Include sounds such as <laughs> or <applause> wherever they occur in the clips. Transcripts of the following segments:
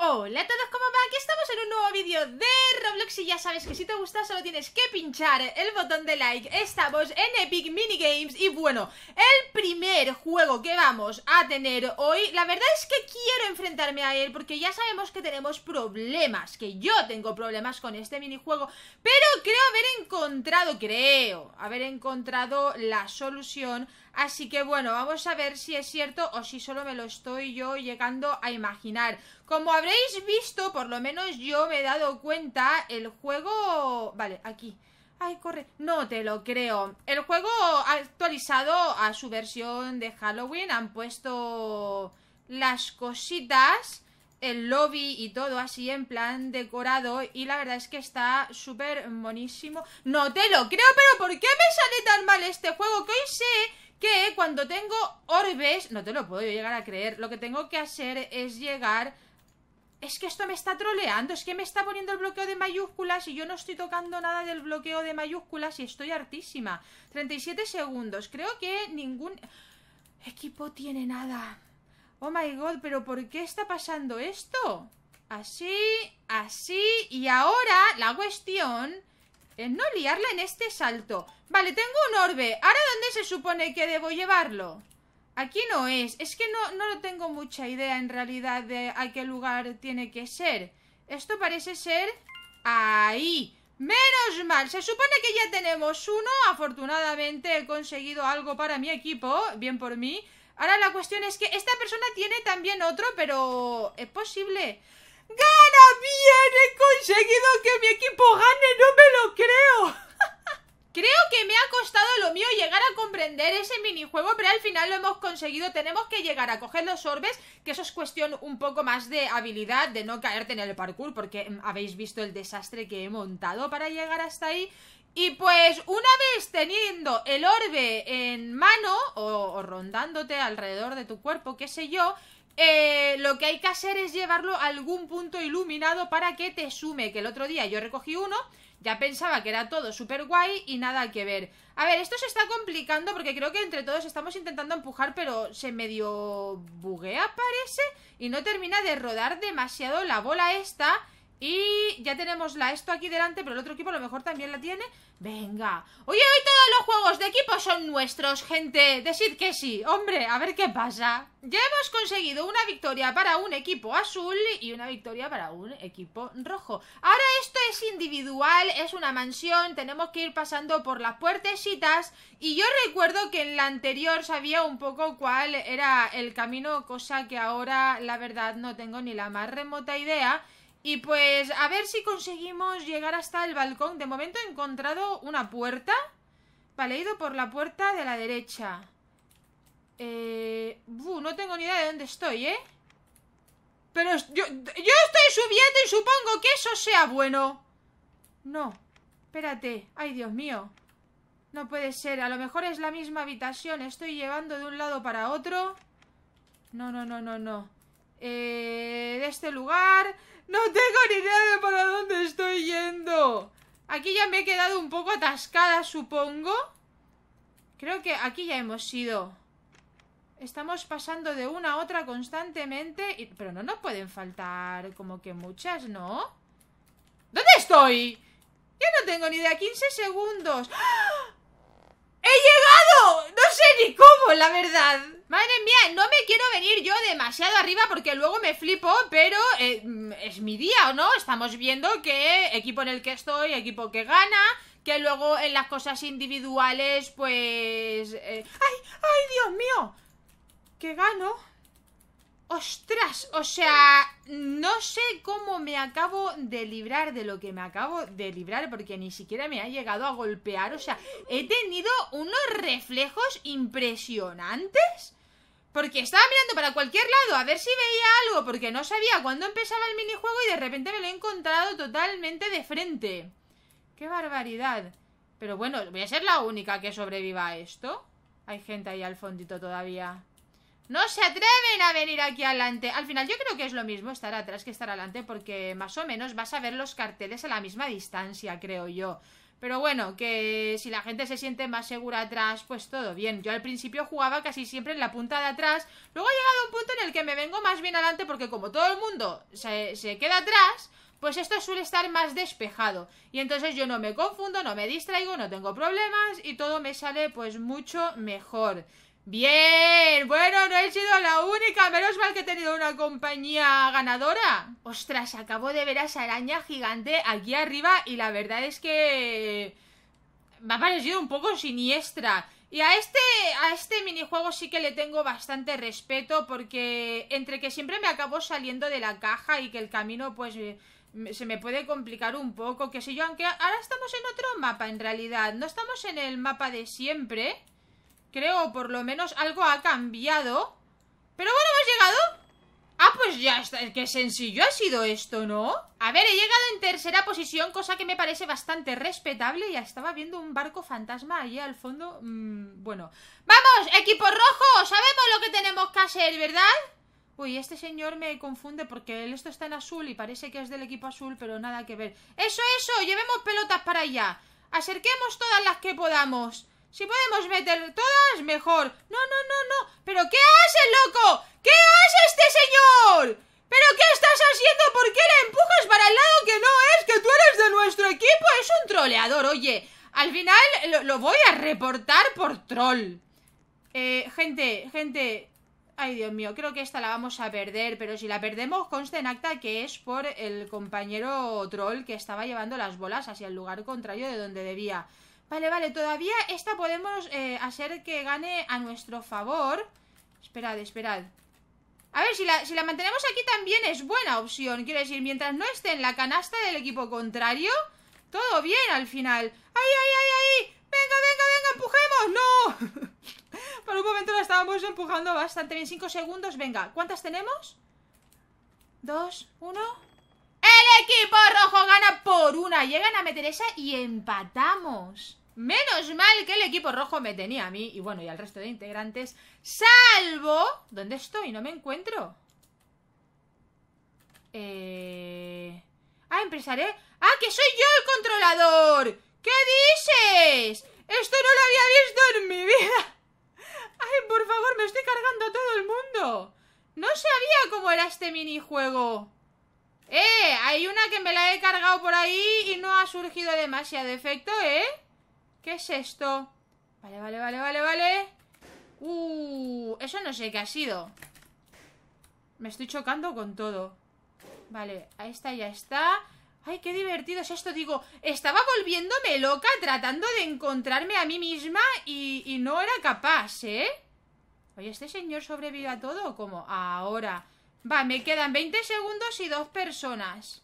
Hola a todos, ¿cómo va? Aquí estamos en un nuevo vídeo de Roblox y ya sabes que si te gusta solo tienes que pinchar el botón de like Estamos en Epic Minigames y bueno, el primer juego que vamos a tener hoy La verdad es que quiero enfrentarme a él porque ya sabemos que tenemos problemas Que yo tengo problemas con este minijuego Pero creo haber encontrado, creo, haber encontrado la solución Así que bueno, vamos a ver si es cierto o si solo me lo estoy yo llegando a imaginar. Como habréis visto, por lo menos yo me he dado cuenta, el juego... Vale, aquí... Ay, corre. No te lo creo. El juego ha actualizado a su versión de Halloween. Han puesto las cositas, el lobby y todo así en plan decorado. Y la verdad es que está súper bonísimo. No te lo creo, pero ¿por qué me sale tan mal este juego? Que hoy sé que cuando tengo orbes, no te lo puedo llegar a creer, lo que tengo que hacer es llegar... Es que esto me está troleando, es que me está poniendo el bloqueo de mayúsculas y yo no estoy tocando nada del bloqueo de mayúsculas y estoy hartísima. 37 segundos, creo que ningún equipo tiene nada. Oh my god, pero ¿por qué está pasando esto? Así, así y ahora la cuestión no liarla en este salto. Vale, tengo un orbe. ¿Ahora dónde se supone que debo llevarlo? Aquí no es. Es que no, no lo tengo mucha idea en realidad de a qué lugar tiene que ser. Esto parece ser... Ahí. Menos mal. Se supone que ya tenemos uno. Afortunadamente he conseguido algo para mi equipo. Bien por mí. Ahora la cuestión es que esta persona tiene también otro, pero... ¿Es posible? ¡Gana bien! ¡He conseguido que mi equipo gane! ¡No me lo creo! <laughs> Creo que me ha costado lo mío llegar a comprender ese minijuego, pero al final lo hemos conseguido. Tenemos que llegar a coger los orbes, que eso es cuestión un poco más de habilidad, de no caerte en el parkour, porque mm, habéis visto el desastre que he montado para llegar hasta ahí. Y pues una vez teniendo el orbe en mano o, rondándote alrededor de tu cuerpo, qué sé yo, eh, lo que hay que hacer es llevarlo a algún punto iluminado para que te sume, que el otro día yo recogí uno, ya pensaba que era todo súper guay y nada que ver. A ver, esto se está complicando porque creo que entre todos estamos intentando empujar, pero se medio buguea parece y no termina de rodar demasiado la bola esta... Y ya tenemos la esto aquí delante, pero el otro equipo a lo mejor también la tiene. Venga. Oye, hoy todos los juegos de equipo son nuestros, gente. Decid que sí. Hombre, a ver qué pasa. Ya hemos conseguido una victoria para un equipo azul y una victoria para un equipo rojo. Ahora esto es individual, es una mansión, tenemos que ir pasando por las puertecitas. Y yo recuerdo que en la anterior sabía un poco cuál era el camino, cosa que ahora la verdad no tengo ni la más remota idea. Y pues a ver si conseguimos llegar hasta el balcón. De momento he encontrado una puerta. Vale, he ido por la puerta de la derecha. Eh... no tengo ni idea de dónde estoy, ¿eh? Pero yo, yo estoy subiendo y supongo que eso sea bueno. No. Espérate. Ay, Dios mío. No puede ser. A lo mejor es la misma habitación. Estoy llevando de un lado para otro. No, no, no, no, no. Eh, de este lugar. No tengo ni idea de para dónde estoy yendo. Aquí ya me he quedado un poco atascada, supongo. Creo que aquí ya hemos ido. Estamos pasando de una a otra constantemente. Pero no nos pueden faltar como que muchas, ¿no? ¿Dónde estoy? Ya no tengo ni idea. 15 segundos. ¡Ah! ¡He llegado! No sé ni cómo, la verdad. Madre mía, no me quiero venir yo demasiado arriba porque luego me flipo, pero eh, mm, es mi día, ¿o no? Estamos viendo que equipo en el que estoy, equipo que gana, que luego en las cosas individuales, pues... Eh, ¡Ay, ay, Dios mío! Que gano. ¡Ostras! O sea, no sé cómo me acabo de librar de lo que me acabo de librar porque ni siquiera me ha llegado a golpear. O sea, he tenido unos reflejos impresionantes. Porque estaba mirando para cualquier lado a ver si veía algo, porque no sabía cuándo empezaba el minijuego y de repente me lo he encontrado totalmente de frente. ¡Qué barbaridad! Pero bueno, voy a ser la única que sobreviva a esto. Hay gente ahí al fondito todavía. No se atreven a venir aquí adelante. Al final yo creo que es lo mismo estar atrás que estar adelante porque más o menos vas a ver los carteles a la misma distancia, creo yo. Pero bueno, que si la gente se siente más segura atrás, pues todo bien. Yo al principio jugaba casi siempre en la punta de atrás. Luego ha llegado un punto en el que me vengo más bien adelante porque como todo el mundo se, se queda atrás, pues esto suele estar más despejado. Y entonces yo no me confundo, no me distraigo, no tengo problemas y todo me sale pues mucho mejor. Bien, bueno, no he sido la única. Menos mal que he tenido una compañía ganadora. Ostras, acabo de ver a esa araña gigante aquí arriba y la verdad es que... Me ha parecido un poco siniestra. Y a este, a este minijuego sí que le tengo bastante respeto porque entre que siempre me acabo saliendo de la caja y que el camino pues se me puede complicar un poco, que sé yo, aunque ahora estamos en otro mapa en realidad, no estamos en el mapa de siempre... Creo, por lo menos, algo ha cambiado. Pero bueno, hemos llegado. Ah, pues ya está. Qué sencillo ha sido esto, ¿no? A ver, he llegado en tercera posición, cosa que me parece bastante respetable. Ya estaba viendo un barco fantasma allí al fondo. Mm, bueno. ¡Vamos, equipo rojo! Sabemos lo que tenemos que hacer, ¿verdad? Uy, este señor me confunde porque esto está en azul y parece que es del equipo azul, pero nada que ver. ¡Eso, eso! ¡Llevemos pelotas para allá! Acerquemos todas las que podamos. Si podemos meter todas, mejor. No, no, no, no. ¿Pero qué hace, loco? ¿Qué hace este señor? ¿Pero qué estás haciendo? ¿Por qué le empujas para el lado que no es? Que tú eres de nuestro equipo. Es un troleador, oye. Al final lo, voy a reportar por troll. Eh, gente, gente. Ay, Dios mío, creo que esta la vamos a perder, pero si la perdemos, conste en acta que es por el compañero troll que estaba llevando las bolas hacia el lugar contrario de donde debía. Vale, vale, todavía esta podemos eh, hacer que gane a nuestro favor Esperad, esperad A ver, si la, si la mantenemos aquí también es buena opción Quiero decir, mientras no esté en la canasta del equipo contrario Todo bien al final ¡Ay, ay, ay, ay! ¡Venga, venga, venga! ¡Empujemos! ¡No! <laughs> Por un momento la estábamos empujando bastante bien Cinco segundos, venga ¿Cuántas tenemos? Dos, uno... El equipo rojo gana por una. Llegan a meter esa y empatamos. Menos mal que el equipo rojo me tenía a mí y bueno, y al resto de integrantes. Salvo... ¿Dónde estoy? No me encuentro. Eh... Ah, empezaré. ¡Ah, que soy yo el controlador! ¿Qué dices? Esto no lo había visto en mi vida. <laughs> Ay, por favor, me estoy cargando a todo el mundo. No sabía cómo era este minijuego. Hay una que me la he cargado por ahí y no ha surgido demasiado efecto, ¿eh? ¿Qué es esto? Vale, vale, vale, vale, vale. Uh, eso no sé qué ha sido. Me estoy chocando con todo. Vale, ahí está, ya está. Ay, qué divertido es esto, digo. Estaba volviéndome loca tratando de encontrarme a mí misma y, no era capaz, ¿eh? Oye, ¿este señor sobrevive a todo? como Ahora. Va, me quedan 20 segundos y dos personas.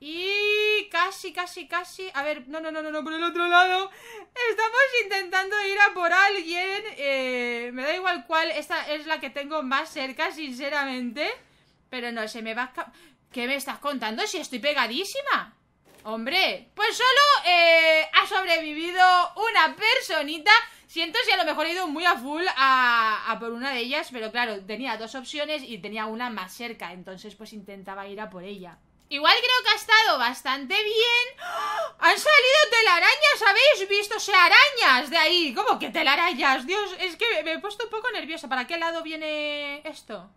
Y casi, casi, casi. A ver, no, no, no, no, por el otro lado. Estamos intentando ir a por alguien. Eh, me da igual cuál. Esta es la que tengo más cerca, sinceramente. Pero no, se me va a ¿Qué me estás contando? Si estoy pegadísima. Hombre, pues solo eh, ha sobrevivido una personita. Siento si a lo mejor he ido muy a full a, por una de ellas, pero claro, tenía dos opciones y tenía una más cerca, entonces pues intentaba ir a por ella. Igual creo que ha estado bastante bien. ¡Oh! Han salido telarañas, ¿habéis visto? O sea, arañas de ahí. ¿Cómo que telarañas? Dios, es que me he puesto un poco nerviosa. ¿Para qué lado viene esto?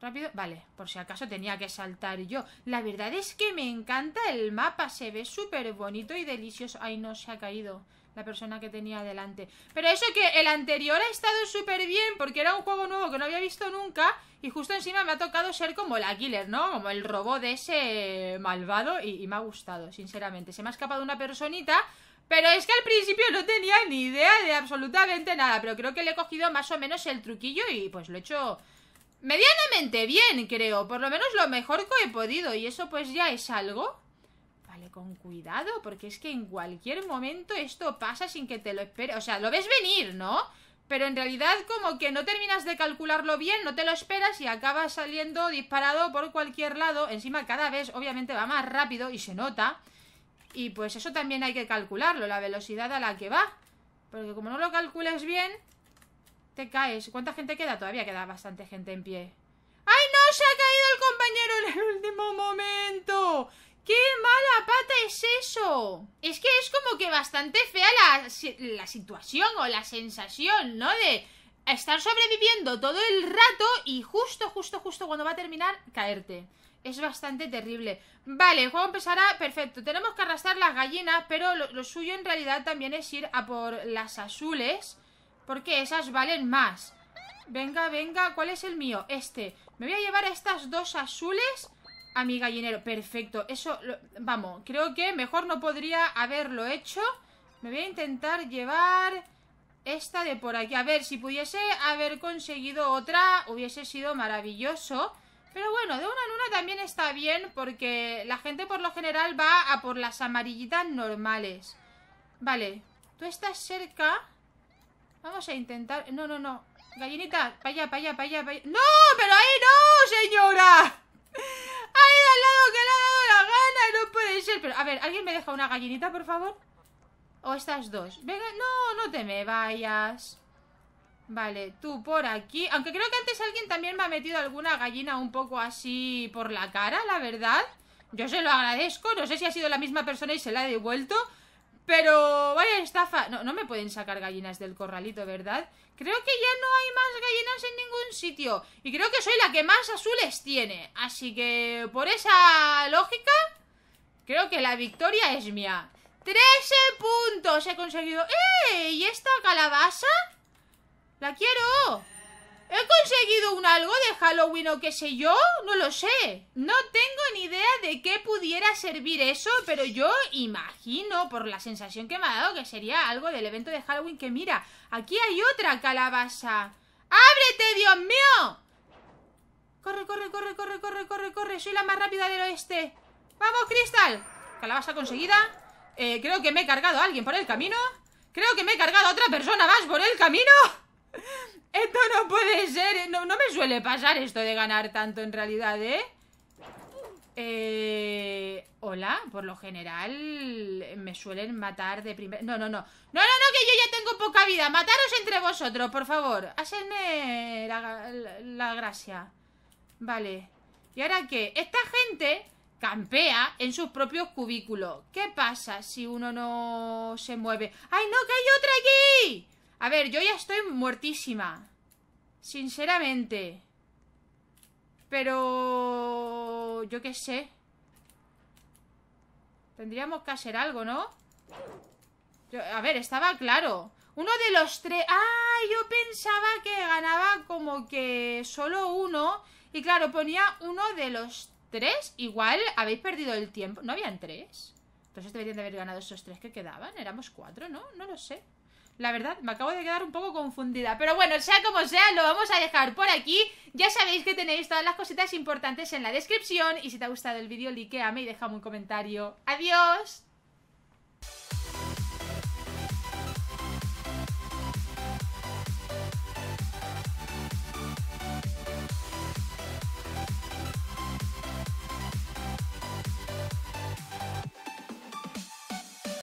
Rápido. Vale, por si acaso tenía que saltar yo. La verdad es que me encanta el mapa. Se ve súper bonito y delicioso. Ay, no, se ha caído la persona que tenía delante. Pero eso que el anterior ha estado súper bien porque era un juego nuevo que no había visto nunca y justo encima me ha tocado ser como la killer, ¿no? Como el robot de ese malvado y, y me ha gustado, sinceramente. Se me ha escapado una personita, pero es que al principio no tenía ni idea de absolutamente nada, pero creo que le he cogido más o menos el truquillo y pues lo he hecho medianamente bien, creo. Por lo menos lo mejor que he podido y eso pues ya es algo con cuidado, porque es que en cualquier momento esto pasa sin que te lo esperes. O sea, lo ves venir, ¿no? Pero en realidad como que no terminas de calcularlo bien, no te lo esperas y acabas saliendo disparado por cualquier lado. Encima cada vez obviamente va más rápido y se nota. Y pues eso también hay que calcularlo, la velocidad a la que va. Porque como no lo calcules bien, te caes. ¿Cuánta gente queda? Todavía queda bastante gente en pie. ¡Ay no! ¡Se ha caído el compañero en el último momento! ¡Qué mala pata es eso! Es que es como que bastante fea la, situación o la sensación, ¿no? De estar sobreviviendo todo el rato y justo, justo, justo cuando va a terminar, caerte. Es bastante terrible. Vale, el juego empezará perfecto. Tenemos que arrastrar las gallinas, pero lo, suyo en realidad también es ir a por las azules, porque esas valen más. Venga, venga, ¿cuál es el mío? Este. Me voy a llevar estas dos azules a mi gallinero. Perfecto. Eso, vamos, creo que mejor no podría haberlo hecho. Me voy a intentar llevar esta de por aquí. A ver, si pudiese haber conseguido otra, hubiese sido maravilloso. Pero bueno, de una en una también está bien porque la gente por lo general va a por las amarillitas normales. Vale, tú estás cerca. Vamos a intentar... No, no, no. Gallinita, para allá, para allá, para allá, allá. ¡No! ¡Pero ahí no, señora! que le ha dado la gana, no puede ser. Pero, a ver, ¿alguien me deja una gallinita, por favor? O estas dos. Venga, no, no te me vayas. Vale, tú por aquí. Aunque creo que antes alguien también me ha metido alguna gallina un poco así por la cara, la verdad. Yo se lo agradezco. No sé si ha sido la misma persona y se la he devuelto. Pero vaya estafa. No, no me pueden sacar gallinas del corralito, ¿verdad? Creo que ya no hay más gallinas en ningún sitio. Y creo que soy la que más azules tiene. Así que, por esa lógica, creo que la victoria es mía. ¡13 puntos he conseguido! ¡Eh! ¿Y esta calabaza? ¡La quiero! ¿He conseguido un algo de Halloween o qué sé yo? No lo sé. No tengo ni idea de qué pudiera servir eso, pero yo imagino, por la sensación que me ha dado, que sería algo del evento de Halloween que mira, aquí hay otra calabaza. ¡Ábrete, Dios mío! Corre, corre, corre, corre, corre, corre, corre. Soy la más rápida del oeste. ¡Vamos, cristal. Calabaza conseguida. Eh, creo que me he cargado a alguien por el camino. Creo que me he cargado a otra persona más por el camino. Esto no puede ser. Eh. No, no, me suele pasar esto de ganar tanto en realidad, ¿eh? Eh... Hola, por lo general eh, me suelen matar de primer... No, no, no. No, no, no, que yo ya tengo poca vida. Mataros entre vosotros, por favor. Hacedme la, gracia. Vale. ¿Y ahora qué? Esta gente campea en sus propios cubículos. ¿Qué pasa si uno no se mueve? ¡Ay, no, que hay otra aquí! A ver, yo ya estoy muertísima. Sinceramente. Pero... Yo qué sé. Tendríamos que hacer algo, ¿no? a ver, estaba claro. Uno de los tres... ¡Ah! Yo pensaba que ganaba como que solo uno. Y claro, ponía uno de los tres. Igual habéis perdido el tiempo. ¿No habían tres? Entonces deberían de haber ganado esos tres que quedaban. Éramos cuatro, ¿no? No lo sé. La verdad, me acabo de quedar un poco confundida. Pero bueno, sea como sea, lo vamos a dejar por aquí. Ya sabéis que tenéis todas las cositas importantes en la descripción. Y si te ha gustado el vídeo, likeame y déjame un comentario. ¡Adiós!